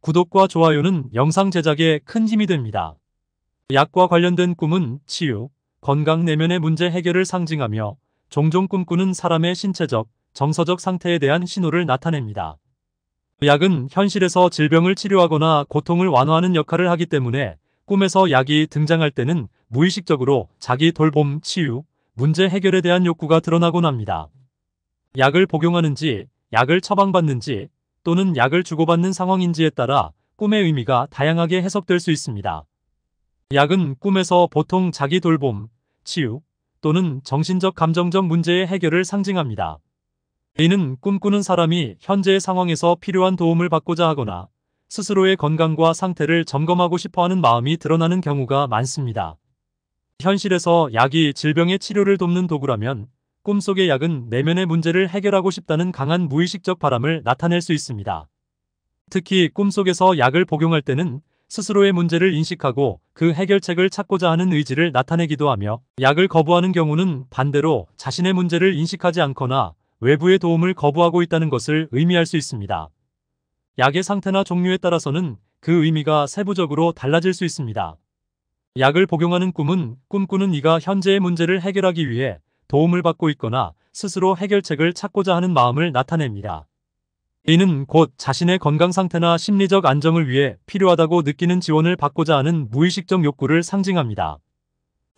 구독과 좋아요는 영상 제작에 큰 힘이 됩니다. 약과 관련된 꿈은 치유, 건강 내면의 문제 해결을 상징하며 종종 꿈꾸는 사람의 신체적, 정서적 상태에 대한 신호를 나타냅니다. 약은 현실에서 질병을 치료하거나 고통을 완화하는 역할을 하기 때문에 꿈에서 약이 등장할 때는 무의식적으로 자기 돌봄, 치유, 문제 해결에 대한 욕구가 드러나곤 합니다. 약을 복용하는지, 약을 처방받는지, 또는 약을 주고받는 상황인지에 따라 꿈의 의미가 다양하게 해석될 수 있습니다. 약은 꿈에서 보통 자기 돌봄, 치유, 또는 정신적 감정적 문제의 해결을 상징합니다. 이는 꿈꾸는 사람이 현재의 상황에서 필요한 도움을 받고자 하거나 스스로의 건강과 상태를 점검하고 싶어하는 마음이 드러나는 경우가 많습니다. 현실에서 약이 질병의 치료를 돕는 도구라면 꿈속의 약은 내면의 문제를 해결하고 싶다는 강한 무의식적 바람을 나타낼 수 있습니다. 특히 꿈속에서 약을 복용할 때는 스스로의 문제를 인식하고 그 해결책을 찾고자 하는 의지를 나타내기도 하며 약을 거부하는 경우는 반대로 자신의 문제를 인식하지 않거나 외부의 도움을 거부하고 있다는 것을 의미할 수 있습니다. 약의 상태나 종류에 따라서는 그 의미가 세부적으로 달라질 수 있습니다. 약을 복용하는 꿈은 꿈꾸는 이가 현재의 문제를 해결하기 위해 도움을 받고 있거나 스스로 해결책을 찾고자 하는 마음을 나타냅니다. 이는 곧 자신의 건강 상태나 심리적 안정을 위해 필요하다고 느끼는 지원을 받고자 하는 무의식적 욕구를 상징합니다.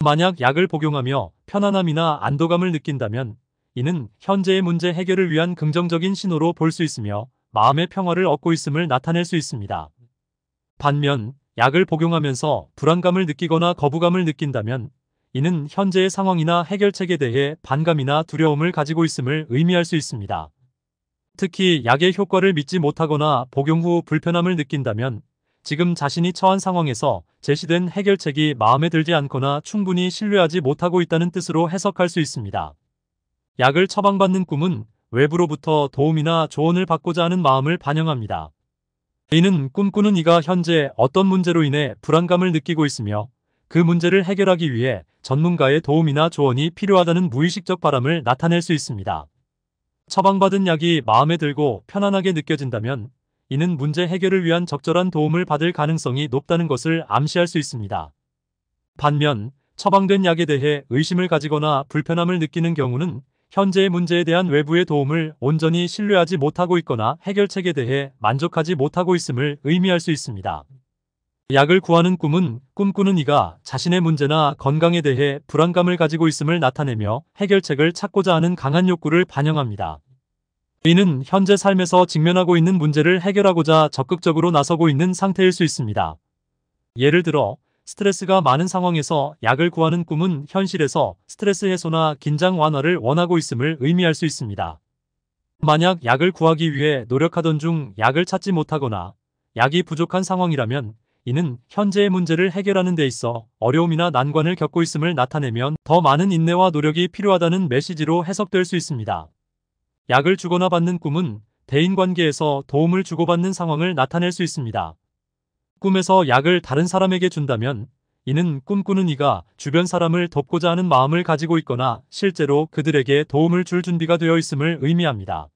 만약 약을 복용하며 편안함이나 안도감을 느낀다면 이는 현재의 문제 해결을 위한 긍정적인 신호로 볼 수 있으며 마음의 평화를 얻고 있음을 나타낼 수 있습니다. 반면 약을 복용하면서 불안감을 느끼거나 거부감을 느낀다면 이는 현재의 상황이나 해결책에 대해 반감이나 두려움을 가지고 있음을 의미할 수 있습니다. 특히 약의 효과를 믿지 못하거나 복용 후 불편함을 느낀다면 지금 자신이 처한 상황에서 제시된 해결책이 마음에 들지 않거나 충분히 신뢰하지 못하고 있다는 뜻으로 해석할 수 있습니다. 약을 처방받는 꿈은 외부로부터 도움이나 조언을 받고자 하는 마음을 반영합니다. 이는 꿈꾸는 이가 현재 어떤 문제로 인해 불안감을 느끼고 있으며 그 문제를 해결하기 위해 전문가의 도움이나 조언이 필요하다는 무의식적 바람을 나타낼 수 있습니다. 처방받은 약이 마음에 들고 편안하게 느껴진다면 이는 문제 해결을 위한 적절한 도움을 받을 가능성이 높다는 것을 암시할 수 있습니다. 반면 처방된 약에 대해 의심을 가지거나 불편함을 느끼는 경우는 현재의 문제에 대한 외부의 도움을 온전히 신뢰하지 못하고 있거나 해결책에 대해 만족하지 못하고 있음을 의미할 수 있습니다. 약을 구하는 꿈은 꿈꾸는 이가 자신의 문제나 건강에 대해 불안감을 가지고 있음을 나타내며 해결책을 찾고자 하는 강한 욕구를 반영합니다. 이는 현재 삶에서 직면하고 있는 문제를 해결하고자 적극적으로 나서고 있는 상태일 수 있습니다. 예를 들어 스트레스가 많은 상황에서 약을 구하는 꿈은 현실에서 스트레스 해소나 긴장 완화를 원하고 있음을 의미할 수 있습니다. 만약 약을 구하기 위해 노력하던 중 약을 찾지 못하거나 약이 부족한 상황이라면 이는 현재의 문제를 해결하는 데 있어 어려움이나 난관을 겪고 있음을 나타내면 더 많은 인내와 노력이 필요하다는 메시지로 해석될 수 있습니다. 약을 주거나 받는 꿈은 대인관계에서 도움을 주고받는 상황을 나타낼 수 있습니다. 꿈에서 약을 다른 사람에게 준다면 이는 꿈꾸는 이가 주변 사람을 돕고자 하는 마음을 가지고 있거나 실제로 그들에게 도움을 줄 준비가 되어 있음을 의미합니다.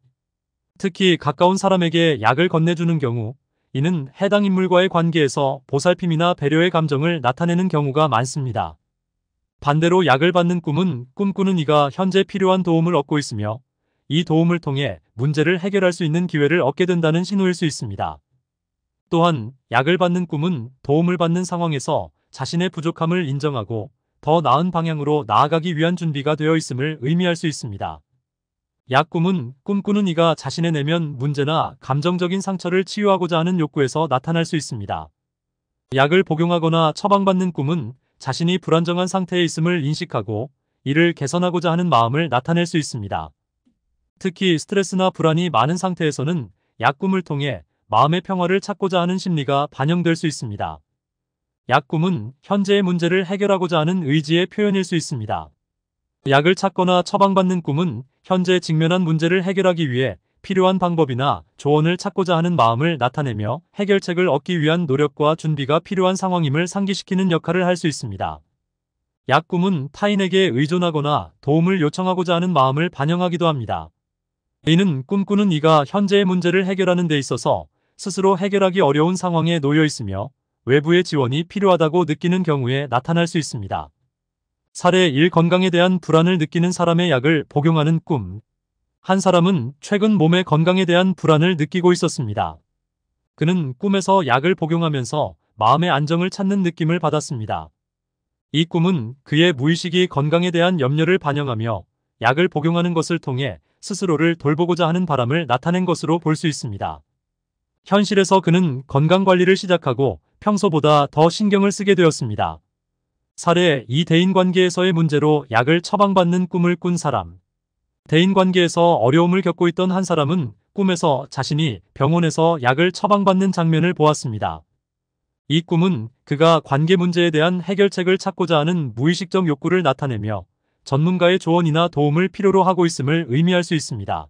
특히 가까운 사람에게 약을 건네주는 경우 이는 해당 인물과의 관계에서 보살핌이나 배려의 감정을 나타내는 경우가 많습니다. 반대로 약을 받는 꿈은 꿈꾸는 이가 현재 필요한 도움을 얻고 있으며 이 도움을 통해 문제를 해결할 수 있는 기회를 얻게 된다는 신호일 수 있습니다. 또한 약을 받는 꿈은 도움을 받는 상황에서 자신의 부족함을 인정하고 더 나은 방향으로 나아가기 위한 준비가 되어 있음을 의미할 수 있습니다. 약꿈은 꿈꾸는 이가 자신의 내면 문제나 감정적인 상처를 치유하고자 하는 욕구에서 나타날 수 있습니다. 약을 복용하거나 처방받는 꿈은 자신이 불안정한 상태에 있음을 인식하고 이를 개선하고자 하는 마음을 나타낼 수 있습니다. 특히 스트레스나 불안이 많은 상태에서는 약꿈을 통해 마음의 평화를 찾고자 하는 심리가 반영될 수 있습니다. 약꿈은 현재의 문제를 해결하고자 하는 의지의 표현일 수 있습니다. 약을 찾거나 처방받는 꿈은 현재 직면한 문제를 해결하기 위해 필요한 방법이나 조언을 찾고자 하는 마음을 나타내며 해결책을 얻기 위한 노력과 준비가 필요한 상황임을 상기시키는 역할을 할 수 있습니다. 약꿈은 타인에게 의존하거나 도움을 요청하고자 하는 마음을 반영하기도 합니다. 이는 꿈꾸는 이가 현재의 문제를 해결하는 데 있어서 스스로 해결하기 어려운 상황에 놓여 있으며 외부의 지원이 필요하다고 느끼는 경우에 나타날 수 있습니다. 살해 1 건강에 대한 불안을 느끼는 사람의 약을 복용하는 꿈. 한 사람은 최근 몸의 건강에 대한 불안을 느끼고 있었습니다. 그는 꿈에서 약을 복용하면서 마음의 안정을 찾는 느낌을 받았습니다. 이 꿈은 그의 무의식이 건강에 대한 염려를 반영하며 약을 복용하는 것을 통해 스스로를 돌보고자 하는 바람을 나타낸 것으로 볼 수 있습니다. 현실에서 그는 건강관리를 시작하고 평소보다 더 신경을 쓰게 되었습니다. 사례 이 대인관계에서의 문제로 약을 처방받는 꿈을 꾼 사람. 대인관계에서 어려움을 겪고 있던 한 사람은 꿈에서 자신이 병원에서 약을 처방받는 장면을 보았습니다. 이 꿈은 그가 관계 문제에 대한 해결책을 찾고자 하는 무의식적 욕구를 나타내며 전문가의 조언이나 도움을 필요로 하고 있음을 의미할 수 있습니다.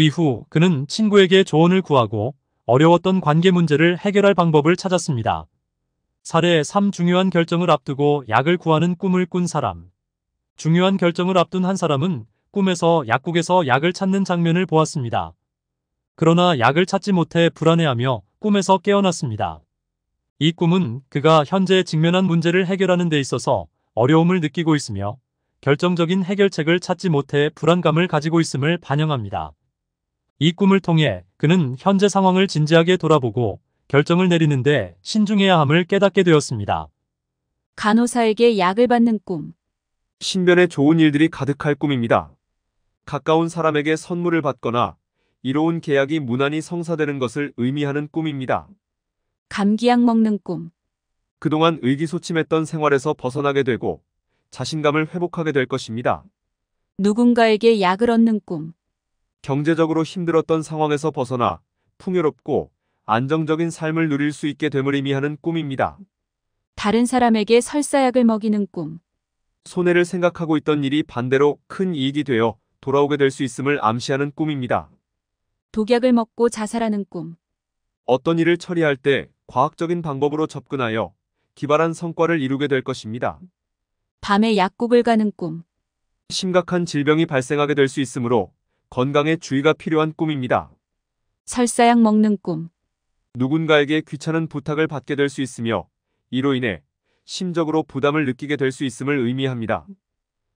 이후 그는 친구에게 조언을 구하고 어려웠던 관계 문제를 해결할 방법을 찾았습니다. 사례 3 중요한 결정을 앞두고 약을 구하는 꿈을 꾼 사람 중요한 결정을 앞둔 한 사람은 꿈에서 약국에서 약을 찾는 장면을 보았습니다. 그러나 약을 찾지 못해 불안해하며 꿈에서 깨어났습니다. 이 꿈은 그가 현재 직면한 문제를 해결하는 데 있어서 어려움을 느끼고 있으며 결정적인 해결책을 찾지 못해 불안감을 가지고 있음을 반영합니다. 이 꿈을 통해 그는 현재 상황을 진지하게 돌아보고 결정을 내리는데 신중해야 함을 깨닫게 되었습니다. 간호사에게 약을 받는 꿈. 신변에 좋은 일들이 가득할 꿈입니다. 가까운 사람에게 선물을 받거나 이로운 계약이 무난히 성사되는 것을 의미하는 꿈입니다. 감기약 먹는 꿈. 그동안 의기소침했던 생활에서 벗어나게 되고 자신감을 회복하게 될 것입니다. 누군가에게 약을 얻는 꿈. 경제적으로 힘들었던 상황에서 벗어나 풍요롭고 안정적인 삶을 누릴 수 있게 됨을 의미하는 꿈입니다. 다른 사람에게 설사약을 먹이는 꿈. 손해를 생각하고 있던 일이 반대로 큰 이익이 되어 돌아오게 될 수 있음을 암시하는 꿈입니다. 독약을 먹고 자살하는 꿈. 어떤 일을 처리할 때 과학적인 방법으로 접근하여 기발한 성과를 이루게 될 것입니다. 밤에 약국을 가는 꿈. 심각한 질병이 발생하게 될 수 있으므로 건강에 주의가 필요한 꿈입니다. 설사약 먹는 꿈. 누군가에게 귀찮은 부탁을 받게 될 수 있으며 이로 인해 심적으로 부담을 느끼게 될 수 있음을 의미합니다.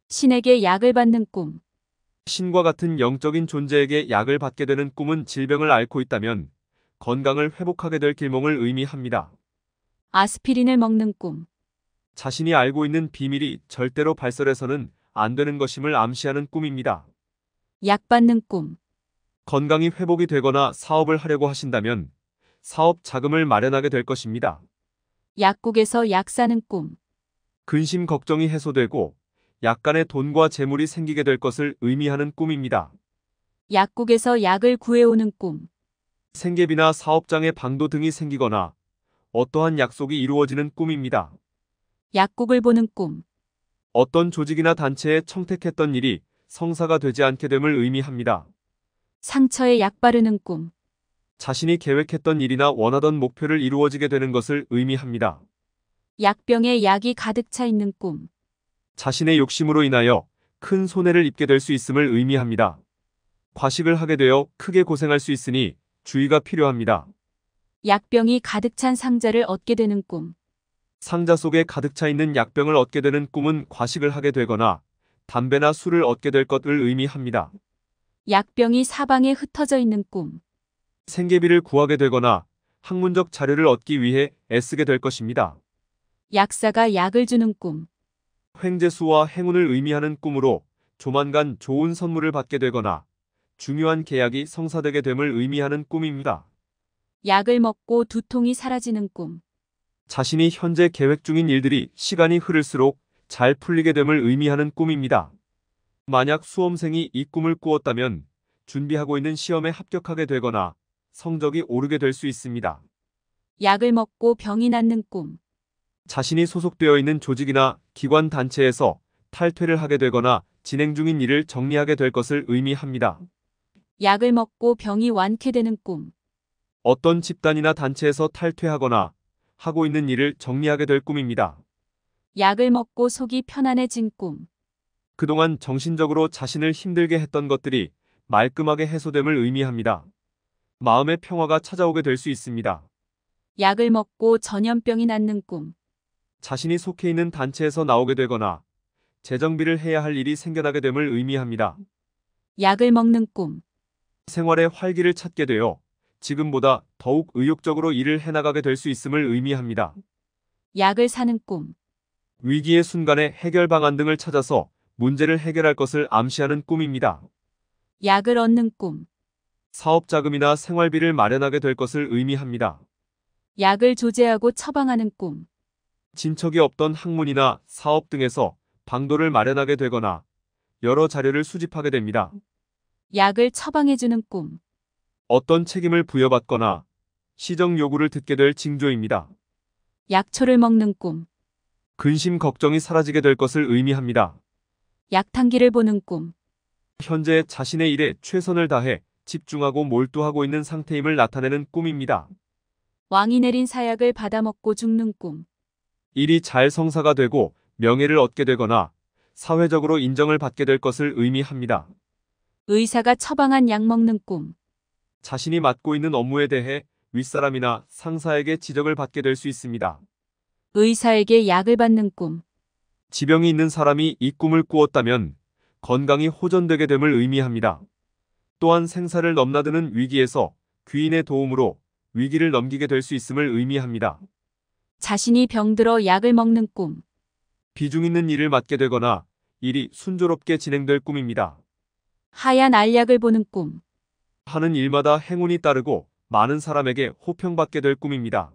신에게 약을 받는 꿈 신과 같은 영적인 존재에게 약을 받게 되는 꿈은 질병을 앓고 있다면 건강을 회복하게 될 길몽을 의미합니다. 아스피린을 먹는 꿈 자신이 알고 있는 비밀이 절대로 발설해서는 안 되는 것임을 암시하는 꿈입니다. 약 받는 꿈 건강이 회복이 되거나 사업을 하려고 하신다면 사업 자금을 마련하게 될 것입니다. 약국에서 약 사는 꿈. 근심 걱정이 해소되고 약간의 돈과 재물이 생기게 될 것을 의미하는 꿈입니다. 약국에서 약을 구해오는 꿈. 생계비나 사업장의 방도 등이 생기거나 어떠한 약속이 이루어지는 꿈입니다. 약국을 보는 꿈. 어떤 조직이나 단체에 청택했던 일이 성사가 되지 않게 됨을 의미합니다. 상처에 약 바르는 꿈. 자신이 계획했던 일이나 원하던 목표를 이루어지게 되는 것을 의미합니다. 약병에 약이 가득 차 있는 꿈. 자신의 욕심으로 인하여 큰 손해를 입게 될 수 있음을 의미합니다. 과식을 하게 되어 크게 고생할 수 있으니 주의가 필요합니다. 약병이 가득 찬 상자를 얻게 되는 꿈. 상자 속에 가득 차 있는 약병을 얻게 되는 꿈은 과식을 하게 되거나 담배나 술을 얻게 될 것을 의미합니다. 약병이 사방에 흩어져 있는 꿈. 생계비를 구하게 되거나 학문적 자료를 얻기 위해 애쓰게 될 것입니다. 약사가 약을 주는 꿈 횡재수와 행운을 의미하는 꿈으로 조만간 좋은 선물을 받게 되거나 중요한 계약이 성사되게 됨을 의미하는 꿈입니다. 약을 먹고 두통이 사라지는 꿈 자신이 현재 계획 중인 일들이 시간이 흐를수록 잘 풀리게 됨을 의미하는 꿈입니다. 만약 수험생이 이 꿈을 꾸었다면 준비하고 있는 시험에 합격하게 되거나 성적이 오르게 될 수 있습니다. 약을 먹고 병이 낫는 꿈. 자신이 소속되어 있는 조직이나 기관 단체에서 탈퇴를 하게 되거나 진행 중인 일을 정리하게 될 것을 의미합니다. 약을 먹고 병이 완쾌되는 꿈. 어떤 집단이나 단체에서 탈퇴하거나 하고 있는 일을 정리하게 될 꿈입니다. 약을 먹고 속이 편안해진 꿈. 그동안 정신적으로 자신을 힘들게 했던 것들이 말끔하게 해소됨을 의미합니다. 마음의 평화가 찾아오게 될 수 있습니다. 약을 먹고 전염병이 낫는 꿈. 자신이 속해 있는 단체에서 나오게 되거나 재정비를 해야 할 일이 생겨나게 됨을 의미합니다. 약을 먹는 꿈. 생활의 활기를 찾게 되어 지금보다 더욱 의욕적으로 일을 해나가게 될 수 있음을 의미합니다. 약을 사는 꿈. 위기의 순간에 해결 방안 등을 찾아서 문제를 해결할 것을 암시하는 꿈입니다. 약을 얻는 꿈. 사업 자금이나 생활비를 마련하게 될 것을 의미합니다. 약을 조제하고 처방하는 꿈. 진척이 없던 학문이나 사업 등에서 방도를 마련하게 되거나 여러 자료를 수집하게 됩니다. 약을 처방해주는 꿈. 어떤 책임을 부여받거나 시정 요구를 듣게 될 징조입니다. 약초를 먹는 꿈. 근심 걱정이 사라지게 될 것을 의미합니다. 약탕기를 보는 꿈. 현재 자신의 일에 최선을 다해 집중하고 몰두하고 있는 상태임을 나타내는 꿈입니다. 왕이 내린 사약을 받아먹고 죽는 꿈. 일이 잘 성사가 되고 명예를 얻게 되거나 사회적으로 인정을 받게 될 것을 의미합니다. 의사가 처방한 약 먹는 꿈. 자신이 맡고 있는 업무에 대해 윗사람이나 상사에게 지적을 받게 될 수 있습니다. 의사에게 약을 받는 꿈. 지병이 있는 사람이 이 꿈을 꾸었다면 건강이 호전되게 됨을 의미합니다. 또한 생사를 넘나드는 위기에서 귀인의 도움으로 위기를 넘기게 될 수 있음을 의미합니다. 자신이 병들어 약을 먹는 꿈. 비중 있는 일을 맡게 되거나 일이 순조롭게 진행될 꿈입니다. 하얀 알약을 보는 꿈. 하는 일마다 행운이 따르고 많은 사람에게 호평받게 될 꿈입니다.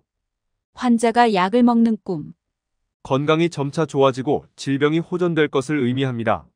환자가 약을 먹는 꿈. 건강이 점차 좋아지고 질병이 호전될 것을 의미합니다.